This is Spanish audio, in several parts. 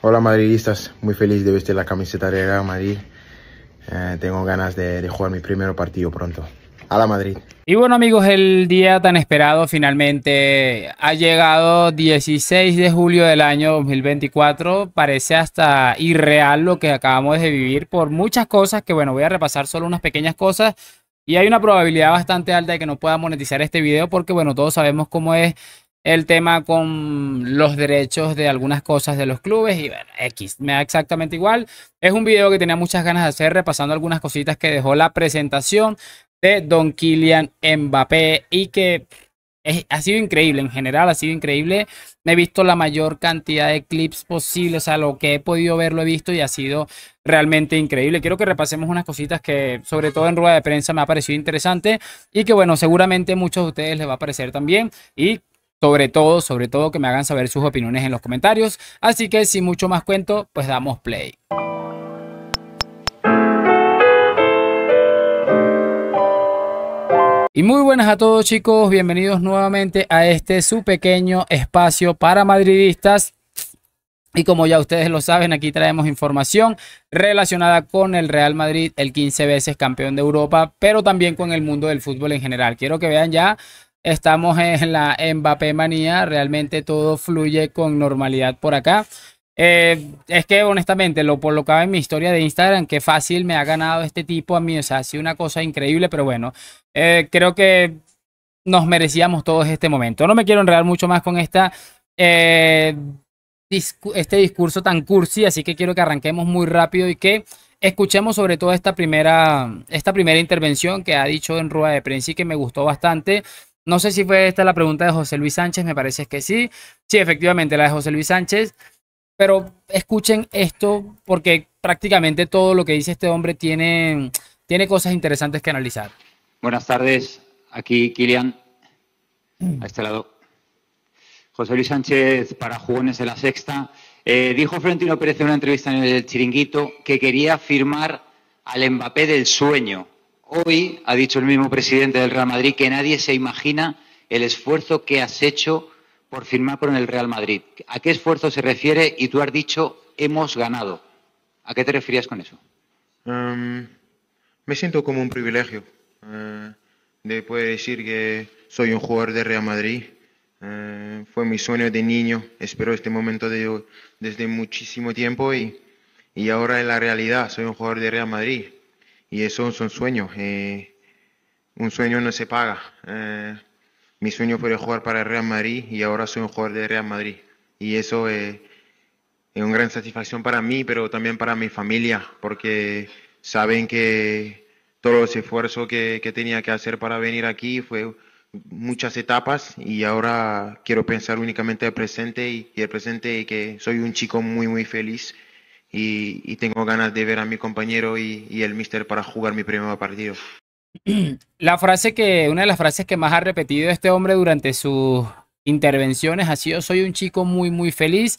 Hola madridistas, muy feliz de vestir la camiseta de Real Madrid. Eh, tengo ganas de, de, jugar mi primer partido pronto. A la Madrid. Y bueno amigos, el día tan esperado finalmente ha llegado 16 de julio del año 2024. Parece hasta irreal lo que acabamos de vivir por muchas cosas que bueno, voy a repasar solo unas pequeñas cosas. Y hay una probabilidad bastante alta de que no pueda monetizar este video porque bueno, todos sabemos cómo es el tema con los derechos de algunas cosas de los clubes y bueno, X, me da exactamente igual. Es un video que tenía muchas ganas de hacer repasando algunas cositas que dejó la presentación de Don Kilian Mbappé y que ha sido increíble en general, ha sido increíble. He visto la mayor cantidad de clips posibles o sea, lo que he podido ver lo he visto y ha sido realmente increíble. Quiero que repasemos unas cositas que, sobre todo en rueda de prensa, me ha parecido interesante y que, bueno, seguramente muchos de ustedes les va a parecer también. Y sobre todo, sobre todo que me hagan saber sus opiniones en los comentarios. Así que sin mucho más cuento, pues damos play. Y muy buenas a todos chicos, bienvenidos nuevamente a este su pequeño espacio para madridistas. Y como ya ustedes lo saben, aquí traemos información relacionada con el Real Madrid, el 15 veces campeón de Europa, pero también con el mundo del fútbol en general. Quiero que vean ya Estamos en la Mbappé manía, realmente todo fluye con normalidad por acá. Eh, es que honestamente lo colocaba en mi historia de Instagram, qué fácil me ha ganado este tipo a mí, o sea, ha sido una cosa increíble, pero bueno, eh, creo que nos merecíamos todos este momento. No me quiero enredar mucho más con esta... Eh, este discurso tan cursi, así que quiero que arranquemos muy rápido y que escuchemos sobre todo esta primera, esta primera intervención que ha dicho en rueda de prensa y que me gustó bastante no sé si fue esta la pregunta de José Luis Sánchez, me parece que sí. Sí, efectivamente, la de José Luis Sánchez. Pero escuchen esto porque prácticamente todo lo que dice este hombre tiene, tiene cosas interesantes que analizar. Buenas tardes, aquí Kilian, a este lado. José Luis Sánchez para Jugones de la Sexta. Eh, dijo Florentino Pérez en una entrevista en el Chiringuito que quería firmar al Mbappé del sueño. Hoy ha dicho el mismo presidente del Real Madrid que nadie se imagina el esfuerzo que has hecho por firmar con el Real Madrid. ¿A qué esfuerzo se refiere? Y tú has dicho hemos ganado. ¿A qué te referías con eso? Em, me siento como un privilegio eh, de poder decir que soy un jugador de Real Madrid. Eh, fue mi sueño de niño. Espero este momento desde muchísimo tiempo y, y ahora es la realidad. Soy un jugador de Real Madrid. Y eso son sueños eh, un sueño no se paga. Eh, mi sueño fue jugar para Real Madrid y ahora soy un jugador de Real Madrid. Y eso eh, es una gran satisfacción para mí, pero también para mi familia, porque saben que todo los esfuerzo que, que tenía que hacer para venir aquí fue muchas etapas y ahora quiero pensar únicamente el presente y, y el presente y que soy un chico muy, muy feliz y, tengo ganas de ver a mi compañero y, el mister para jugar mi primer partido. La frase que, una de las frases que más ha repetido este hombre durante sus intervenciones ha sido soy un chico muy, muy feliz.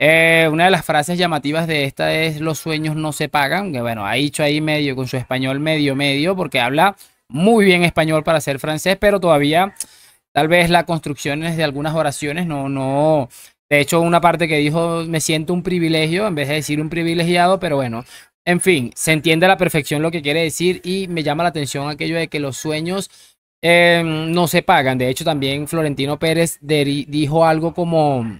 Eh, una de las frases llamativas de esta es los sueños no se pagan, que bueno, ha dicho ahí medio con su español medio medio, porque habla muy bien español para ser francés, pero todavía tal vez la construcción de algunas oraciones no, no, de hecho, una parte que dijo, me siento un privilegio, en vez de decir un privilegiado, pero bueno, en fin, se entiende a la perfección lo que quiere decir y me llama la atención aquello de que los sueños em, no se pagan. De hecho, también Florentino Pérez dijo algo como,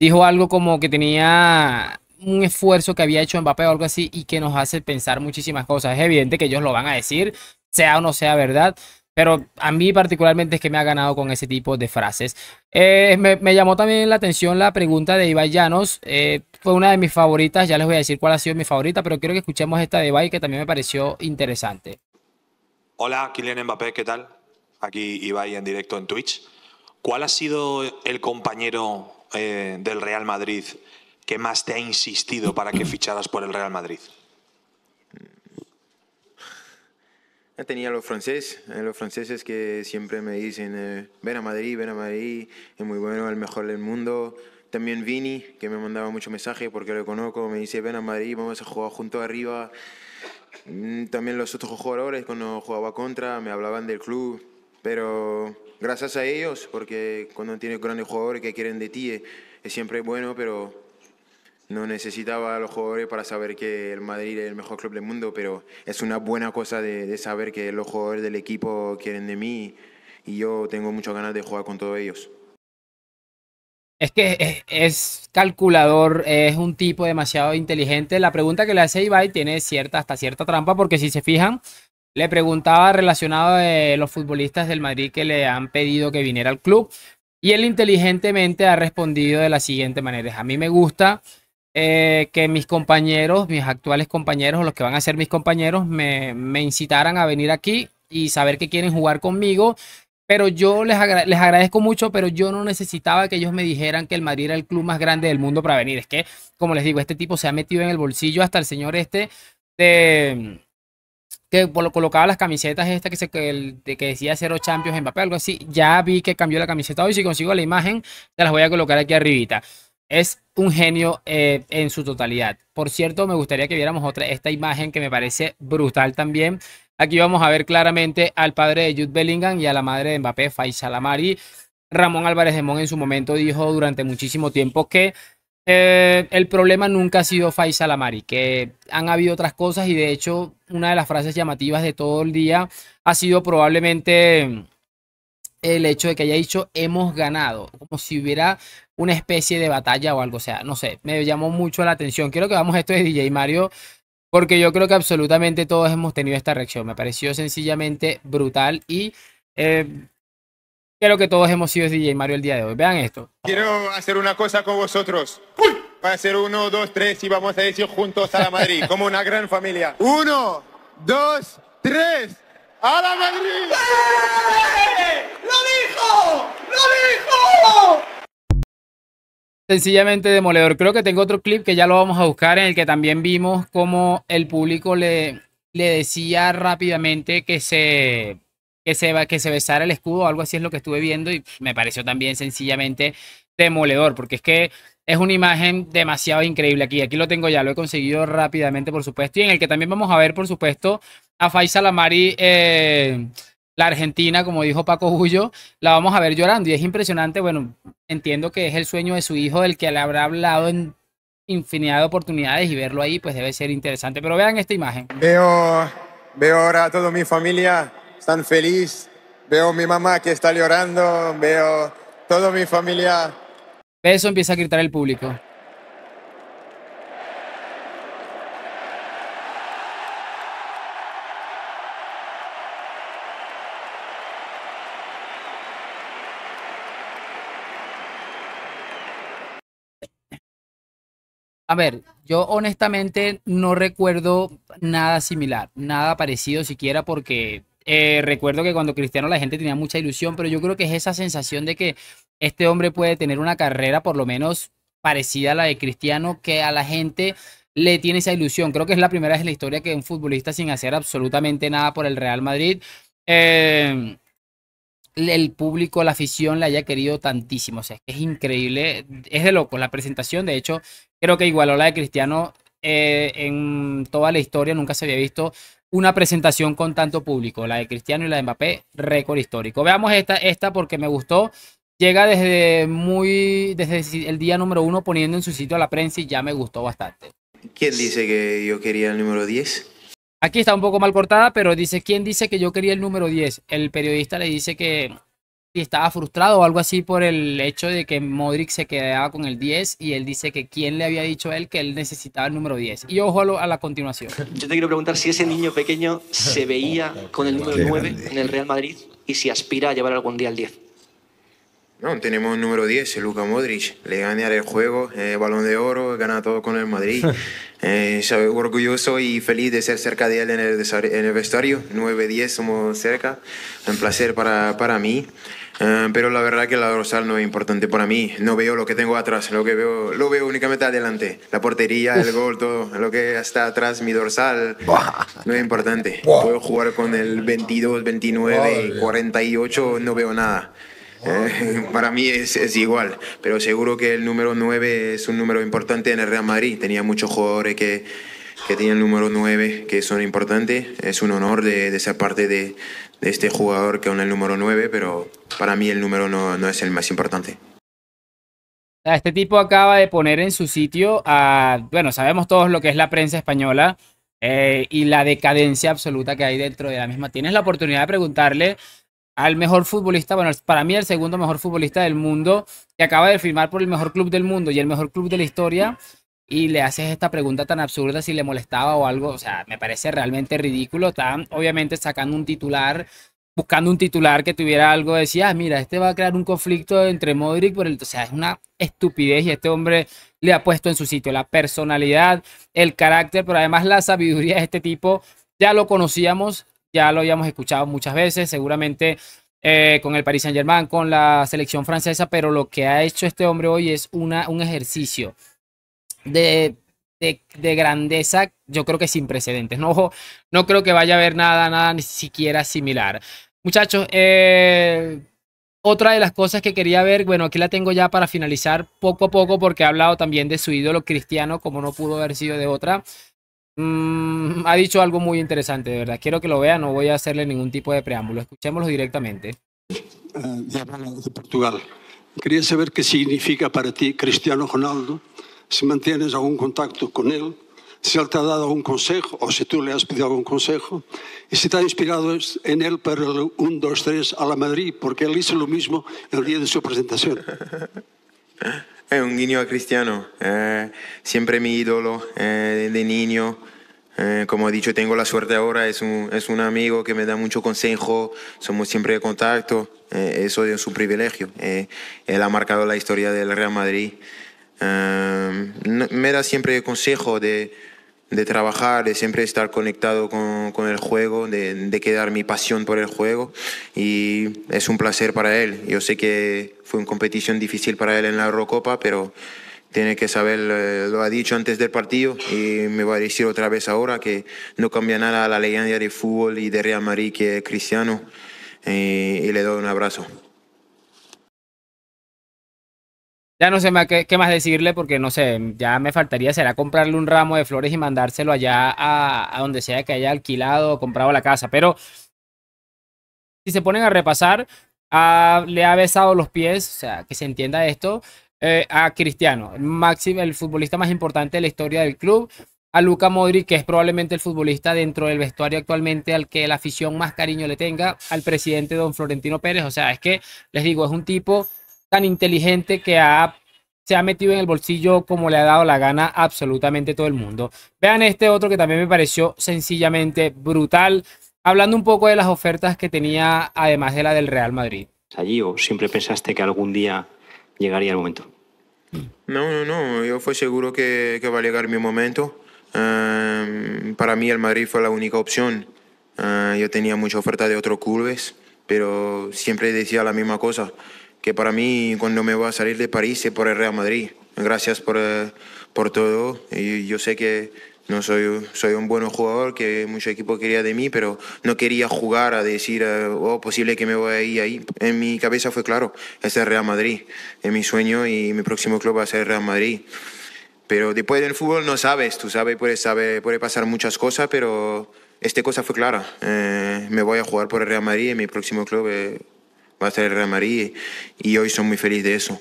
dijo algo como que tenía un esfuerzo que había hecho Mbappé o algo así y que nos hace pensar muchísimas cosas. Es evidente que ellos lo van a decir, sea o no sea verdad, pero a mí particularmente es que me ha ganado con ese tipo de frases. Eh, me, llamó también la atención la pregunta de Ibai Llanos. Eh, fue una de mis favoritas. Ya les voy a decir cuál ha sido mi favorita, pero quiero que escuchemos esta de Ibai que también me pareció interesante. Hola, Kylian Mbappé, ¿qué tal? Aquí Ibai en directo en Twitch. ¿Cuál ha sido el compañero eh, del Real Madrid que más te ha insistido para que ficharas por el Real Madrid? Tenía los franceses, eh, los franceses que siempre me dicen, eh, ven a Madrid, ven a Madrid, es muy bueno, el mejor del mundo. También Vini, que me mandaba muchos mensajes porque lo conozco, me dice, ven a Madrid, vamos a jugar juntos arriba. Mm, también los otros jugadores cuando jugaba contra me hablaban del club, pero gracias a ellos, porque cuando tienes grandes jugadores que quieren de ti, eh, es siempre bueno, pero no necesitaba a los jugadores para saber que el Madrid es el mejor club del mundo, pero es una buena cosa de, saber que los jugadores del equipo quieren de mí y yo tengo muchas ganas de jugar con todos ellos. Es que es, calculador, es un tipo demasiado inteligente. La pregunta que le hace Ibai tiene cierta, hasta cierta trampa, porque si se fijan, le preguntaba relacionado de eh, los futbolistas del Madrid que le han pedido que viniera al club. Y él inteligentemente ha respondido de la siguiente manera. A mí me gusta eh, que mis compañeros, mis actuales compañeros, o los que van a ser mis compañeros, me, incitaran a venir aquí y saber que quieren jugar conmigo. Pero yo les, les agradezco mucho, pero yo no necesitaba que ellos me dijeran que el Madrid era el club más grande del mundo para venir. Es que, como les digo, este tipo se ha metido en el bolsillo hasta el señor este de que colocaba las camisetas esta que, se, que, decía cero champions en papel, algo así. Ya vi que cambió la camiseta hoy. Si consigo la imagen, te las voy a colocar aquí arribita es un genio eh, en su totalidad. Por cierto, me gustaría que viéramos otra, esta imagen que me parece brutal también. Aquí vamos a ver claramente al padre de Jude Bellingham y a la madre de Mbappé, Faisal Amari. Ramón Álvarez de Mon en su momento dijo durante muchísimo tiempo que eh, el problema nunca ha sido Faisal Amari, que han habido otras cosas y de hecho una de las frases llamativas de todo el día ha sido probablemente el hecho de que haya dicho hemos ganado, como si hubiera una especie de batalla o algo, o sea, no sé, me llamó mucho la atención. Quiero que vamos esto de DJ Mario, porque yo creo que absolutamente todos hemos tenido esta reacción, me pareció sencillamente brutal y eh, creo que todos hemos sido DJ Mario el día de hoy. Vean esto. Quiero hacer una cosa con vosotros. para a ser uno, dos, tres y vamos a decir juntos a la Madrid, como una gran familia. Uno, dos, tres. Madrid! ¡Eh, eh, eh! ¡Lo dijo! ¡Lo dijo! Sencillamente demoledor. Creo que tengo otro clip que ya lo vamos a buscar en el que también vimos cómo el público le, le decía rápidamente que se, que, se, que se besara el escudo, algo así es lo que estuve viendo y me pareció también sencillamente demoledor, porque es que es una imagen demasiado increíble aquí. Aquí lo tengo ya, lo he conseguido rápidamente, por supuesto, y en el que también vamos a ver, por supuesto, a Faisal Amari, eh, la Argentina, como dijo Paco Julio, la vamos a ver llorando. Y es impresionante, bueno, entiendo que es el sueño de su hijo, del que le habrá hablado en infinidad de oportunidades y verlo ahí, pues debe ser interesante. Pero vean esta imagen. Veo, veo ahora a toda mi familia, están feliz. Veo a mi mamá que está llorando, veo toda mi familia. Eso empieza a gritar el público. A ver, yo honestamente no recuerdo nada similar, nada parecido siquiera porque eh, recuerdo que cuando Cristiano la gente tenía mucha ilusión, pero yo creo que es esa sensación de que este hombre puede tener una carrera por lo menos parecida a la de Cristiano, que a la gente le tiene esa ilusión. Creo que es la primera vez en la historia que un futbolista sin hacer absolutamente nada por el Real Madrid. Eh, el público, la afición la haya querido tantísimo. O sea, es increíble, es de loco la presentación. De hecho, creo que igualó la de Cristiano eh, en toda la historia, nunca se había visto una presentación con tanto público. La de Cristiano y la de Mbappé, récord histórico. Veamos esta, esta porque me gustó. Llega desde muy desde el día número uno poniendo en su sitio a la prensa y ya me gustó bastante. ¿Quién dice que yo quería el número 10? Aquí está un poco mal cortada, pero dice, ¿quién dice que yo quería el número 10? El periodista le dice que estaba frustrado o algo así por el hecho de que Modric se quedaba con el 10 y él dice que quién le había dicho a él que él necesitaba el número 10. Y ojo a, la continuación. Yo te quiero preguntar si ese niño pequeño se veía con el número 9 en el Real Madrid y si aspira a llevar algún día el 10. No, tenemos el número 10, Luka Modric. Le ganar el juego, el eh, balón de oro, gana todo con el Madrid. Eh, orgulloso y feliz de ser cerca de él en el, vestuario. 9-10 somos cerca. Un placer para, para mí. Eh, pero la verdad que la dorsal no es importante para mí. No veo lo que tengo atrás, lo que veo, lo veo únicamente adelante. La portería, el gol, todo lo que está atrás, mi dorsal, no es importante. Puedo jugar con el 22, 29 48, no veo nada. Eh, para mí es, igual, pero seguro que el número 9 es un número importante en el Real Madrid. Tenía muchos jugadores que, que tenían el número 9 que son importantes. Es un honor de, de ser parte de, de, este jugador que es el número 9, pero para mí el número no, no es el más importante. Ah, este tipo acaba de poner en su sitio a, bueno, sabemos todos lo que es la prensa española eh, y la decadencia absoluta que hay dentro de la misma. Tienes la oportunidad de preguntarle al mejor futbolista, bueno, para mí el segundo mejor futbolista del mundo, que acaba de firmar por el mejor club del mundo y el mejor club de la historia, y le haces esta pregunta tan absurda si le molestaba o algo, o sea, me parece realmente ridículo. tan obviamente sacando un titular, buscando un titular que tuviera algo, decía, ah, mira, este va a crear un conflicto entre Modric por el, o sea, es una estupidez y este hombre le ha puesto en su sitio la personalidad, el carácter, pero además la sabiduría de este tipo. Ya lo conocíamos, ya lo habíamos escuchado muchas veces, seguramente eh, con el Paris Saint Germain, con la selección francesa, pero lo que ha hecho este hombre hoy es una, un ejercicio de, de, grandeza, yo creo que sin precedentes. No, no creo que vaya a haber nada, nada ni siquiera similar. Muchachos, eh, otra de las cosas que quería ver, bueno, aquí la tengo ya para finalizar poco a poco porque ha hablado también de su ídolo cristiano, como no pudo haber sido de otra. Mm, ha dicho algo muy interesante, de verdad. Quiero que lo vea, no voy a hacerle ningún tipo de preámbulo. Escuchémoslo directamente. Eh, de Portugal. Quería saber qué significa para ti Cristiano Ronaldo, si mantienes algún contacto con él, si él te ha dado algún consejo o si tú le has pedido algún consejo y si te inspirado en él para el 1-2-3 a la Madrid, porque él hizo lo mismo el día de su presentación. sanguíneo a cristiano, eh, siempre mi ídolo eh, de niño. Eh, como he dicho, tengo la suerte ahora, es un, es un amigo que me da mucho consejo, somos siempre de contacto, eso es un privilegio. él ha marcado la historia del Real Madrid. me da siempre consejo de, de trabajar, de siempre estar conectado con, el juego, de, de, quedar mi pasión por el juego y es un placer para él. Yo sé que fue una competición difícil para él en la Eurocopa, pero tiene que saber, eh, lo ha dicho antes del partido y me va a decir otra vez ahora que no cambia nada la leyenda de fútbol y de Real Madrid que es Cristiano eh, y le doy un abrazo. Ya no sé qué, más decirle porque no sé, ya me faltaría, será comprarle un ramo de flores y mandárselo allá a, donde sea que haya alquilado o comprado la casa. Pero si se ponen a repasar, le ha besado los pies, o sea, que se entienda esto, eh, a Cristiano, el, máximo, el futbolista más importante de la historia del club, a Luca Modric, que es probablemente el futbolista dentro del vestuario actualmente al que la afición más cariño le tenga, al presidente don Florentino Pérez. O sea, es que les digo, es un tipo tan inteligente que ha, se ha metido en el bolsillo como le ha dado la gana absolutamente todo el mundo. Vean este otro que también me pareció sencillamente brutal, hablando un poco de las ofertas que tenía, además de la del Real Madrid. ¿Allí o siempre pensaste que algún día llegaría el momento? No, no, no, yo fue seguro que, va a llegar mi momento. Em, para mí el Madrid fue la única opción. Eh, yo tenía mucha oferta de otros clubes, pero siempre decía la misma cosa que para mí cuando me voy a salir de París es por el Real Madrid. Gracias eh, por, todo. Y yo sé que no soy, soy un buen jugador, que mucho equipo quería de mí, pero no quería jugar a decir, eh, oh, posible que me voy a ir ahí. En mi cabeza fue claro, es el Real Madrid, es mi sueño y mi próximo club va a ser el Real Madrid. Pero después del fútbol no sabes, tú sabes, puede, saber puede pasar muchas cosas, pero esta cosa fue clara. Eh, me voy a jugar por el Real Madrid y mi próximo club va a ser el Real Madrid y, hoy son muy feliz de eso.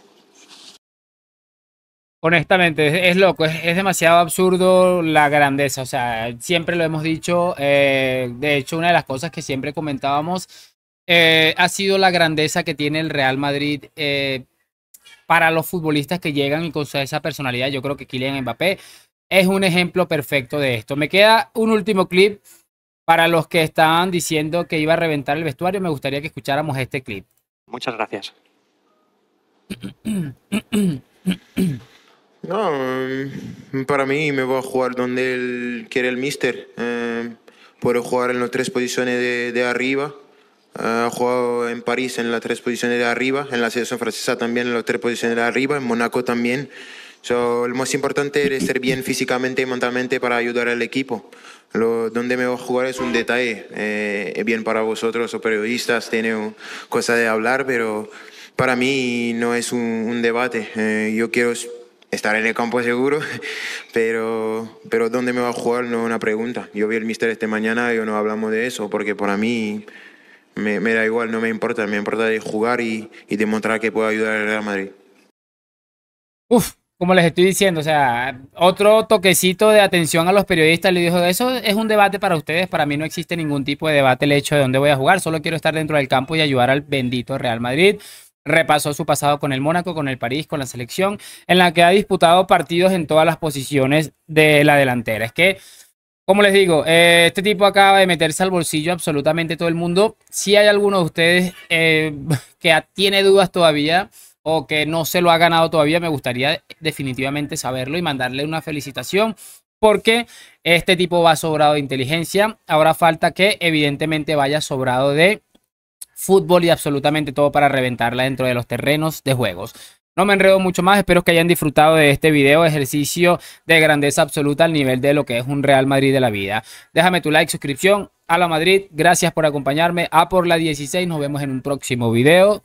Honestamente, es, loco, es, demasiado absurdo la grandeza, o sea, siempre lo hemos dicho, eh, de hecho una de las cosas que siempre comentábamos eh, ha sido la grandeza que tiene el Real Madrid eh, para los futbolistas que llegan y con esa personalidad, yo creo que Kylian Mbappé es un ejemplo perfecto de esto. Me queda un último clip para los que estaban diciendo que iba a reventar el vestuario, me gustaría que escucháramos este clip. Muchas gracias. No, mm, para mí me voy a jugar donde él quiere el mister. Eh, puedo jugar en las tres posiciones de, arriba. Ha eh, jugado en París en las tres posiciones de arriba, en la selección francesa también en las tres posiciones de arriba, en Monaco también. So, lo más importante es ser bien físicamente y mentalmente para ayudar al equipo. Lo, donde me voy a jugar es un detalle. Eh, bien para vosotros, o periodistas, tiene cosa de hablar, pero para mí no es un, debate. Eh, yo quiero estar en el campo seguro, pero, pero dónde me va a jugar no es una pregunta. Yo vi el mister este mañana y no hablamos de eso, porque para mí me, da igual, no me importa. Me importa jugar y, demostrar que puedo ayudar al Real Madrid. Uf, como les estoy diciendo, o sea, otro toquecito de atención a los periodistas le dijo, eso es un debate para ustedes, para mí no existe ningún tipo de debate el hecho de dónde voy a jugar, solo quiero estar dentro del campo y ayudar al bendito Real Madrid. Repasó su pasado con el Mónaco, con el París, con la selección, en la que ha disputado partidos en todas las posiciones de la delantera. Es que, como les digo, eh, este tipo acaba de meterse al bolsillo absolutamente todo el mundo. Si hay alguno de ustedes eh, que tiene dudas todavía, o que no se lo ha ganado todavía, me gustaría definitivamente saberlo y mandarle una felicitación porque este tipo va sobrado de inteligencia. Ahora falta que evidentemente vaya sobrado de fútbol y absolutamente todo para reventarla dentro de los terrenos de juegos. No me enredo mucho más, espero que hayan disfrutado de este video, ejercicio de grandeza absoluta al nivel de lo que es un Real Madrid de la vida. Déjame tu like, suscripción a la Madrid, gracias por acompañarme, a por la 16, nos vemos en un próximo video.